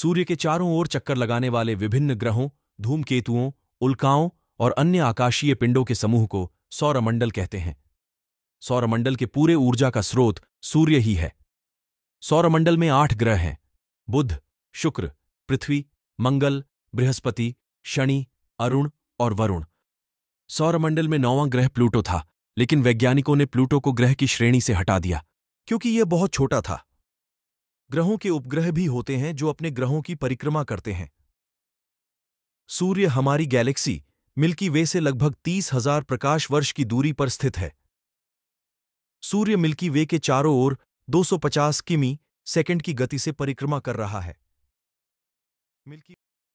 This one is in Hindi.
सूर्य के चारों ओर चक्कर लगाने वाले विभिन्न ग्रहों धूमकेतुओं उल्काओं और अन्य आकाशीय पिंडों के समूह को सौरमंडल कहते हैं सौरमंडल के पूरे ऊर्जा का स्रोत सूर्य ही है सौरमंडल में आठ ग्रह हैं बुध शुक्र पृथ्वी मंगल बृहस्पति शनि अरुण और वरुण सौरमंडल में नौवां ग्रह प्लूटो था लेकिन वैज्ञानिकों ने प्लूटो को ग्रह की श्रेणी से हटा दिया क्योंकि यह बहुत छोटा था ग्रहों के उपग्रह भी होते हैं जो अपने ग्रहों की परिक्रमा करते हैं सूर्य हमारी गैलेक्सी मिल्की वे से लगभग तीस हजार प्रकाश वर्ष की दूरी पर स्थित है सूर्य मिल्की वे के चारों ओर 250 किमी सेकंड की गति से परिक्रमा कर रहा है मिल्की